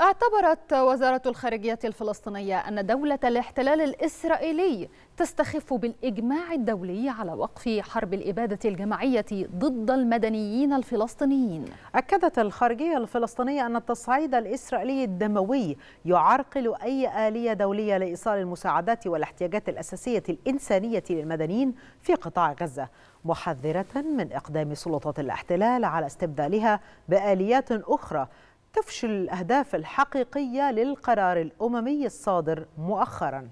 اعتبرت وزارة الخارجية الفلسطينية أن دولة الاحتلال الإسرائيلي تستخف بالإجماع الدولي على وقف حرب الإبادة الجماعية ضد المدنيين الفلسطينيين أكدت الخارجية الفلسطينية أن التصعيد الإسرائيلي الدموي يعرقل أي آلية دولية لإيصال المساعدات والاحتياجات الأساسية الإنسانية للمدنيين في قطاع غزة محذرة من إقدام سلطات الاحتلال على استبدالها بآليات أخرى تفشل الأهداف الحقيقية للقرار الأممي الصادر مؤخراً